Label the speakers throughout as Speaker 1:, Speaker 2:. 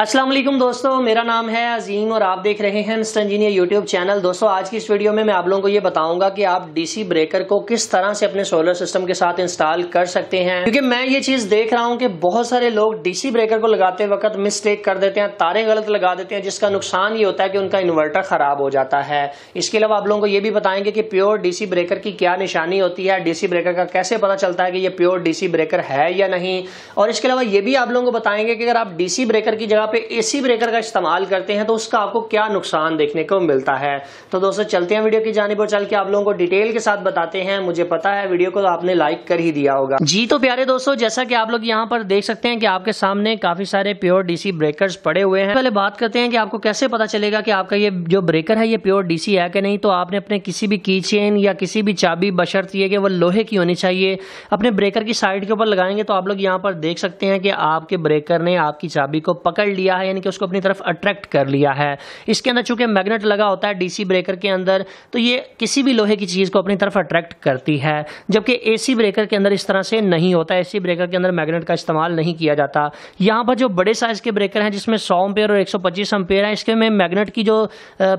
Speaker 1: असलम दोस्तों मेरा नाम है अजीम और आप देख रहे हैं मिस्टर इंजीनियर यूट्यूब चैनल दोस्तों आज की इस वीडियो में मैं आप लोगों को ये बताऊंगा कि आप डीसी ब्रेकर को किस तरह से अपने सोलर सिस्टम के साथ इंस्टॉल कर सकते हैं क्योंकि मैं ये चीज देख रहा हूँ कि बहुत सारे लोग डीसी ब्रेकर को लगाते वक्त मिस्टेक कर देते हैं तारे गलत लगा देते हैं जिसका नुकसान ये होता है कि उनका इन्वर्टर खराब हो जाता है इसके अलावा आप लोगों को ये भी बताएंगे कि प्योर डीसी ब्रेकर की क्या निशानी होती है डीसी ब्रेकर का कैसे पता चलता है कि ये प्योर डीसी ब्रेकर है या नहीं और इसके अलावा ये भी आप लोगों को बताएंगे कि अगर आप डीसी ब्रेकर की जगह जगह पे एसी ब्रेकर का इस्तेमाल करते हैं तो उसका आपको क्या नुकसान देखने को मिलता है तो दोस्तों चलते हैं वीडियो की जानी पर चल के आप लोगों को डिटेल के साथ बताते हैं मुझे पता है वीडियो को तो आपने लाइक कर ही दिया होगा जी तो प्यारे दोस्तों जैसा की आप लोग यहाँ पर देख सकते हैं कि आपके सामने काफी सारे प्योर डीसी ब्रेकर पड़े हुए हैं पहले बात करते हैं कि आपको कैसे पता चलेगा कि आपका ये जो ब्रेकर है ये प्योर डीसी है कि नहीं तो आपने अपने किसी भी की चेन या किसी भी चाबी बशर्त ये कि वो लोहे की होनी चाहिए अपने ब्रेकर की साइड के ऊपर लगाएंगे तो आप लोग यहाँ पर देख सकते हैं कि आपके ब्रेकर ने आपकी चाबी को पकड़ लिया है यानी कि उसको अपनी तरफ अट्रैक्ट कर लिया है इसके अंदर चूंकि मैग्नेट लगा होता है डीसी ब्रेकर के अंदर तो ये किसी भी लोहे की चीज़ को अपनी तरफ अट्रैक्ट करती है जबकि एसी ब्रेकर के अंदर इस तरह से नहीं होता एसी ब्रेकर के अंदर मैग्नेट का इस्तेमाल नहीं किया जाता यहाँ पर जो बड़े साइज़ के ब्रेकर हैं जिसमें सौ एम्पेयर और एक सौ पच्चीस है इसके में मैगनेट की जो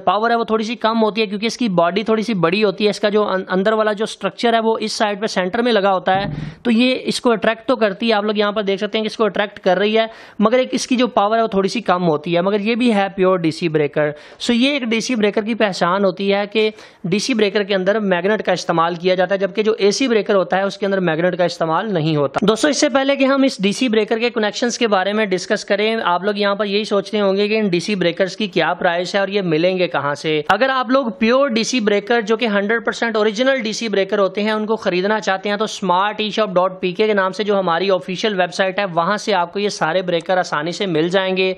Speaker 1: पावर है वो थोड़ी सी कम होती है क्योंकि इसकी बॉडी थोड़ी सी बड़ी होती है इसका जो अं, अंदर वाला जो स्ट्रक्चर है वो इस साइड पर सेंटर में लगा होता है तो ये इसको अट्रैक्ट तो करती है आप लोग यहाँ पर देख सकते हैं कि इसको अट्रैक्ट कर रही है मगर एक इसकी जो पावर है थोड़ी सी कम होती है मगर ये भी है प्योर डीसी ब्रेकर सो ये एक डीसी ब्रेकर की पहचान होती है कि डीसी ब्रेकर के अंदर मैग्नेट का इस्तेमाल किया जाता है जबकि जो एसी ब्रेकर होता है उसके अंदर मैग्नेट का इस्तेमाल नहीं होता दोस्तों इससे पहले कि हम इस डीसी ब्रेकर के कनेक्शन के बारे में डिस्कस करें आप लोग यहाँ पर यही सोचते होंगे कि इन डीसी ब्रेकर की क्या प्राइस है और ये मिलेंगे कहाँ से अगर आप लोग प्योर डीसी ब्रेकर जो कि हंड्रेड ओरिजिनल डीसी ब्रेकर होते हैं उनको खरीदना चाहते हैं तो smart E shop dot P K नाम से जो हमारी ऑफिशियल वेबसाइट है वहां से आपको ये सारे ब्रेकर आसानी से मिल जाएंगे करेंगे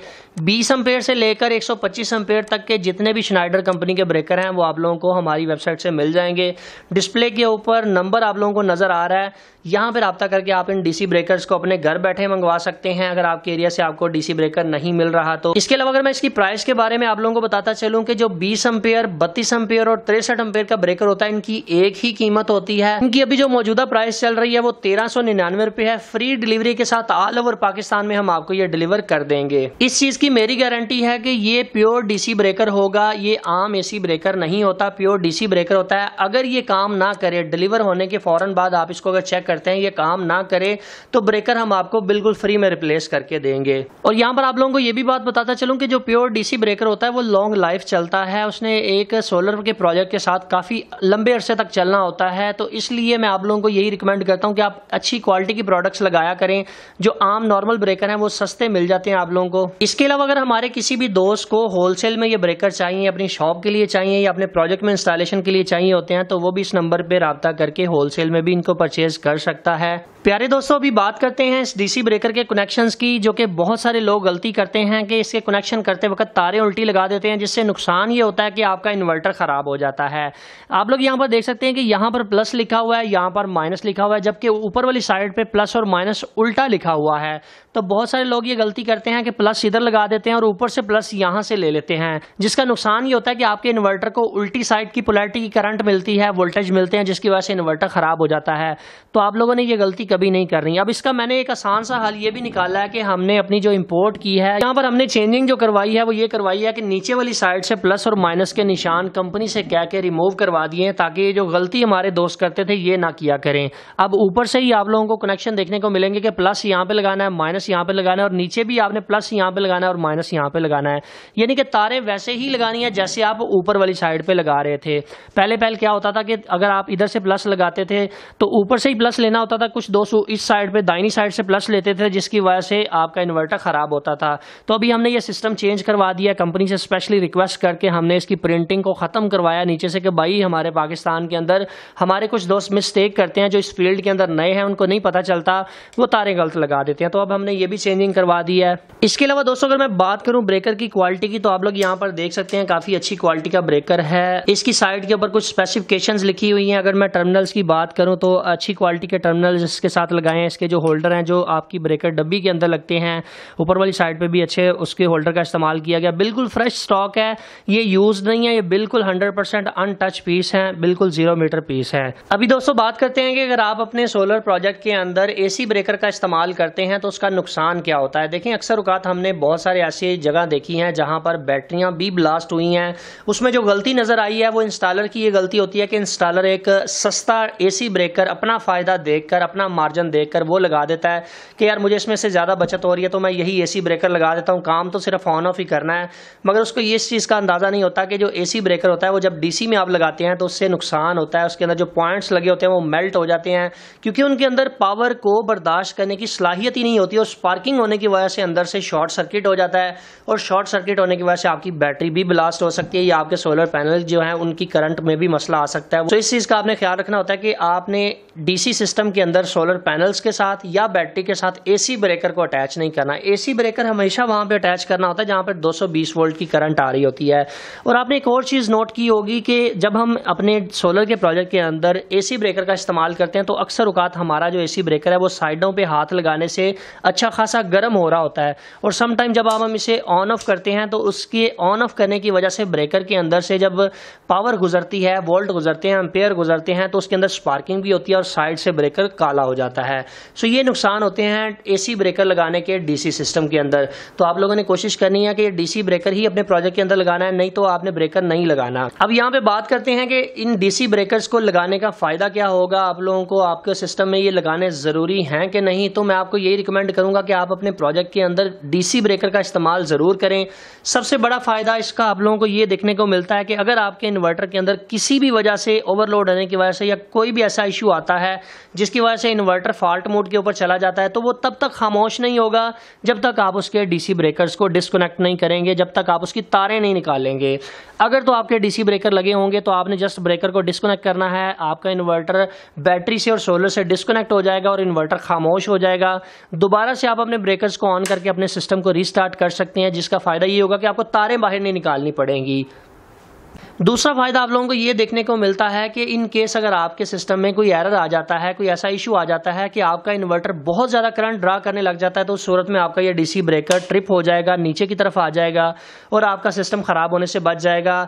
Speaker 1: 20 एम्पेयर से लेकर 125 एम्पेयर तक के जितने भी स्नाइडर कंपनी के ब्रेकर हैं वो आप लोगों को हमारी वेबसाइट से मिल जाएंगे डिस्प्ले के ऊपर नंबर आप लोगों को नज़र आ रहा है यहाँ पर रबता करके आप इन डीसी ब्रेकर्स को अपने घर बैठे मंगवा सकते हैं अगर आपके एरिया से आपको डीसी ब्रेकर नहीं मिल रहा तो इसके अलावा अगर मैं इसकी प्राइस के बारे में आप लोगों को बताता चलूँ कि जो बीस एम्पेयर बत्तीस एम्पेयर और तिरसठ एम्पेयर का ब्रेकर होता है इनकी एक ही कीमत होती है इनकी अभी जो मौजूदा प्राइस चल रही है वो तेरह सौ निन्यानवे है फ्री डिलीवरी के साथ ऑल ओवर पाकिस्तान में हम आपको ये डिलीवर कर देंगे इस चीज की मेरी गारंटी है कि ये प्योर डीसी ब्रेकर होगा ये आम एसी ब्रेकर नहीं होता प्योर डीसी ब्रेकर होता है अगर ये काम ना करे डिलीवर होने के फौरन बाद आप इसको अगर चेक करते हैं ये काम ना करे तो ब्रेकर हम आपको बिल्कुल फ्री में रिप्लेस करके देंगे और यहाँ पर आप लोगों को ये भी बात बताता चलूँ कि जो प्योर डीसी ब्रेकर होता है वो लॉन्ग लाइफ चलता है उसने एक सोलर के प्रोजेक्ट के साथ काफ़ी लंबे अरसे तक चलना होता है तो इसलिए मैं आप लोगों को यही रिकमेंड करता हूँ कि आप अच्छी क्वालिटी की प्रोडक्ट्स लगाया करें जो आम नॉर्मल ब्रेकर हैं वो सस्ते मिल जाते हैं आप लोगों को इसके अलावा अगर हमारे किसी भी दोस्त को होलसेल में ये ब्रेकर चाहिए अपनी शॉप के लिए चाहिए या अपने प्रोजेक्ट में इंस्टॉलेशन के लिए चाहिए होते हैं तो वो भी इस नंबर पर रबता करके होलसेल में भी इनको परचेज कर सकता है प्यारे दोस्तों अभी बात करते हैं इस डीसी ब्रेकर के कनेक्शन की जो कि बहुत सारे लोग गलती करते हैं कि इसके कनेक्शन करते वक्त तारे उल्टी लगा देते हैं जिससे नुकसान ये होता है कि आपका इन्वर्टर ख़राब हो जाता है आप लोग यहाँ पर देख सकते हैं कि यहाँ पर प्लस लिखा हुआ है यहाँ पर माइनस लिखा हुआ है जबकि ऊपर वाली साइड पर प्लस और माइनस उल्टा लिखा हुआ है तो बहुत सारे लोग ये गलती करते हैं कि प्लस इधर लगा देते हैं और ऊपर से प्लस यहाँ से ले लेते हैं जिसका नुकसान ये होता है कि आपके इन्वर्टर को उल्टी साइड की पोलैरिटी की करंट मिलती है वोल्टेज मिलते हैं जिसकी वजह से इन्वर्टर ख़राब हो जाता है तो आप लोगों ने ये गलती कभी नहीं करनी अब इसका मैंने एक आसान सा हल ये भी निकाला है कि हमने अपनी जो इम्पोर्ट की है यहाँ पर हमने चेंजिंग जो करवाई है वो ये करवाई है कि नीचे वाली साइड से प्लस और माइनस के निशान कंपनी से कह के रिमूव करवा दिए ताकि ये जो गलती हमारे दोस्त करते थे ये ना किया करें अब ऊपर से ही आप लोगों को कनेक्शन देखने को मिलेंगे कि प्लस यहाँ पे लगाना है माइनस यहाँ पे लगाना है और नीचे भी आपने प्लस यहाँ पे लगाना है और माइनस यहाँ पे लगाना है यानी कि तारें वैसे ही लगानी है जैसे आप ऊपर वाली साइड पे लगा रहे थे पहले पहले क्या होता था कि अगर आप इधर से प्लस लगाते थे तो ऊपर से ही प्लस लेना होता था कुछ दोस्तों इस साइड पे दाइनी साइड से प्लस लेते थे जिसकी वजह से आपका इन्वर्टर ख़राब होता था तो अभी हमने ये सिस्टम चेंज करवा दिया कंपनी से स्पेशली रिक्वेस्ट करके हमने इसकी प्रिंटिंग को ख़त्म करवाया नीचे से कि भाई हमारे पाकिस्तान के अंदर हमारे कुछ दोस्त मिस्टेक करते हैं जो इस फील्ड के अंदर नए हैं उनको नहीं पता चलता वो तारे गलत लगा देते हैं तो अब हमने ये भी चेंजिंग करवा दी है इसके इसके अलावा दोस्तों अगर मैं बात करूं ब्रेकर की क्वालिटी की तो आप लोग यहाँ पर देख सकते हैं काफी अच्छी क्वालिटी का ब्रेकर है इसकी साइड के ऊपर कुछ स्पेसिफिकेशन लिखी हुई है अगर मैं टर्मिनल्स की बात करूँ तो अच्छी क्वालिटी के टर्मिनल इसके साथ लगाए हैं इसके जो होल्डर हैं जो आपकी ब्रेकर डब्बी के अंदर लगते हैं ऊपर वाली साइड पर भी अच्छे उसके होल्डर का इस्तेमाल किया गया बिल्कुल फ्रेश स्टॉक है ये यूज नहीं है ये बिल्कुल हंड्रेड परसेंट अनटच पीस है बिल्कुल जीरो मीटर पीस है अभी दोस्तों बात करते हैं कि अगर आप अपने सोलर प्रोजेक्ट के अंदर एसी ब्रेकर का इस्तेमाल करते हैं तो उसका नुकसान क्या होता है देखें अक्सर उकात हमने बहुत सारे ऐसी जगह देखी हैं जहाँ पर बैटरियाँ भी ब्लास्ट हुई हैं उसमें जो गलती नज़र आई है वो इंस्टॉलर की ये गलती होती है कि इंस्टॉलर एक सस्ता एसी ब्रेकर अपना फ़ायदा देखकर अपना मार्जिन देखकर वो लगा देता है कि यार मुझे इसमें से ज़्यादा बचत हो रही है तो मैं यही ए ब्रेकर लगा देता हूँ काम तो सिर्फ ऑन ऑफ ही करना है मगर उसको ये इस चीज़ का अंदाज़ा नहीं होता कि जो एसी ब्रेकर होता है वो जब डीसी में आप लगाते हैं तो उससे नुकसान होता है उसके अंदर जो पॉइंट्स लगे होते हैं वो मेल्ट हो जाते हैं क्योंकि उनके अंदर पावर को बर्दाश्त करने की सलाहियत ही नहीं होती और स्पार्किंग होने की वजह से अंदर से शॉर्ट शॉर्ट सर्किट हो जाता है और शॉर्ट सर्किट होने की वजह से आपकी बैटरी भी ब्लास्ट हो सकती है या आपके सोलर पैनल जो है उनकी करंट में भी मसला आ सकता है तो इस चीज़ का आपने ख्याल रखना होता है कि आपने डीसी सिस्टम के अंदर सोलर पैनल्स के साथ या बैटरी के साथ एसी ब्रेकर को अटैच नहीं करना एसी ब्रेकर हमेशा वहाँ पर अटैच करना होता है जहाँ पर दो वोल्ट की करंट आ रही होती है और आपने एक और चीज़ नोट की होगी कि जब हम अपने सोलर के प्रोजेक्ट के अंदर एसी ब्रेकर का इस्तेमाल करते हैं तो अक्सर उकात हमारा जो एसी ब्रेकर है वो साइडों पर हाथ लगाने से अच्छा खासा गर्म हो रहा होता है और और समटाइम जब आप हम इसे ऑन ऑफ करते हैं तो उसके ऑन ऑफ करने की वजह से ब्रेकर के अंदर से जब पावर गुजरती है वोल्ट गुजरते हैं एम्पेयर गुजरते हैं तो उसके अंदर स्पार्किंग भी होती है और साइड से ब्रेकर काला हो जाता है सो ये नुकसान होते हैं एसी ब्रेकर लगाने के डीसी सिस्टम के अंदर तो आप लोगों ने कोशिश करनी है कि डीसी ब्रेकर ही अपने प्रोजेक्ट के अंदर लगाना है नहीं तो आपने ब्रेकर नहीं लगाना अब यहाँ पे बात करते हैं कि इन डीसी ब्रेकर को लगाने का फायदा क्या होगा आप लोगों को आपके सिस्टम में ये लगाने जरूरी हैं कि नहीं तो मैं आपको यही रिकमेंड करूंगा कि आप अपने प्रोजेक्ट के अंदर डीसी ब्रेकर का इस्तेमाल ज़रूर करें सबसे बड़ा फ़ायदा इसका आप लोगों को ये देखने को मिलता है कि अगर आपके इन्वर्टर के अंदर किसी भी वजह से ओवरलोड होने की वजह से या कोई भी ऐसा इशू आता है जिसकी वजह से इन्वर्टर फॉल्ट मोड के ऊपर चला जाता है तो वो तब तक खामोश नहीं होगा जब तक आप उसके डीसी ब्रेकर्स को डिस्कनेक्ट नहीं करेंगे जब तक आप उसकी तारें नहीं निकालेंगे अगर तो आपके डीसी ब्रेकर लगे होंगे तो आपने जस्ट ब्रेकर को डिस्कनेक्ट करना है आपका इन्वर्टर बैटरी से और सोलर से डिस्कनेक्ट हो जाएगा और इन्वर्टर खामोश हो जाएगा दोबारा से आप अपने ब्रेकर्स को ऑन करके अपने सिस्टम को रिस्टार्ट कर सकते हैं जिसका फ़ायदा ये होगा कि आपको तारें बाहर नहीं निकालनी पड़ेंगी दूसरा फ़ायदा आप लोगों को ये देखने को मिलता है कि इन केस अगर आपके सिस्टम में कोई एरर आ जाता है कोई ऐसा इशू आ जाता है कि आपका इन्वर्टर बहुत ज़्यादा करंट ड्रा करने लग जाता है तो उस सूरत में आपका ये डीसी ब्रेकर ट्रिप हो जाएगा नीचे की तरफ आ जाएगा और आपका सिस्टम ख़राब होने से बच जाएगा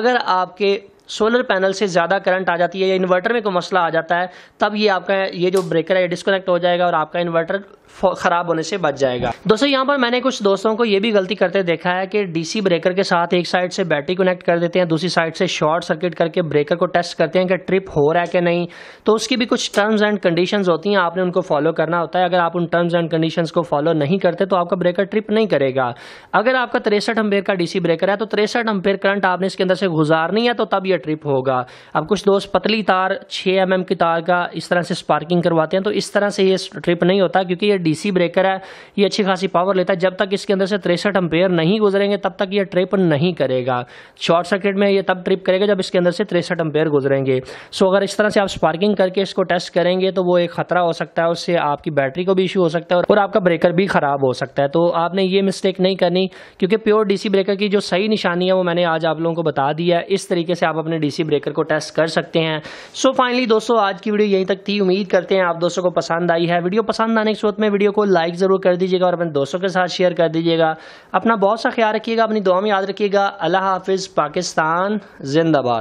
Speaker 1: अगर आपके सोलर पैनल से ज़्यादा करंट आ जाती है या इन्वर्टर में कोई मसला आ जाता है तब ये आपका ये जो ब्रेकर है डिस्कनेक्ट हो जाएगा और आपका इन्वर्टर ख़राब होने से बच जाएगा दोस्तों यहाँ पर मैंने कुछ दोस्तों को ये भी गलती करते देखा है कि डीसी ब्रेकर के साथ एक साइड से बैटरी कनेक्ट कर देते हैं दूसरी साइड से शॉर्ट सर्किट करके ब्रेकर को टेस्ट करते हैं कि ट्रिप हो रहा है कि नहीं तो उसकी भी कुछ टर्म्स एंड कंडीशंस होती हैं आपने उनको फॉलो करना होता है अगर आप उन टर्म्स एंड कंडीशन को फॉलो नहीं करते तो आपका ब्रेकर ट्रिप नहीं करेगा अगर आपका तिरसठ अम्पेयर का डीसी ब्रेकर है तो तिरसठ अम्पेयर करंट आपने इसके अंदर से गुजारनी है तो तब यह ट्रिप होगा अब कुछ दोस्त पतली तार छः एम mm की तार का इस तरह से स्पार्किंग करवाते हैं तो इस तरह से ये ट्रिप नहीं होता क्योंकि ये डीसी ब्रेकर है ये अच्छी खासी पावर लेता है जब तक इसके अंदर से तिरसठ अंपेयर नहीं गुजरेंगे तब तक ये ट्रिप नहीं करेगा शॉर्ट सर्किट में ये तब ट्रिप करेगा जब इसके अंदर से तिरसठ अम्पेयर गुजरेंगे सो अगर इस तरह से आप स्पार्किंग करके इसको टेस्ट करेंगे तो वो एक खतरा हो सकता है उससे आपकी बैटरी को भी इशू हो सकता है और आपका ब्रेकर भी खराब हो सकता है तो आपने ये मिस्टेक नहीं करनी क्योंकि प्योर डीसी ब्रेकर की जो सही निशानी है वो मैंने आज आप लोगों को बता दिया है इस तरीके से आप अपने डीसी ब्रेकर को टेस्ट कर सकते हैं सो फाइनली दोस्तों आज की वीडियो यहीं तक थी उम्मीद करते हैं आप दोस्तों को पसंद आई है वीडियो पसंद आने की स्रोत में वीडियो को लाइक ज़रूर कर दीजिएगा और अपने दोस्तों के साथ शेयर कर दीजिएगा अपना बहुत सा ख्याल रखिएगा अपनी दुआ में याद रखिएगा अल्लाह हाफिज़ पाकिस्तान जिंदाबाद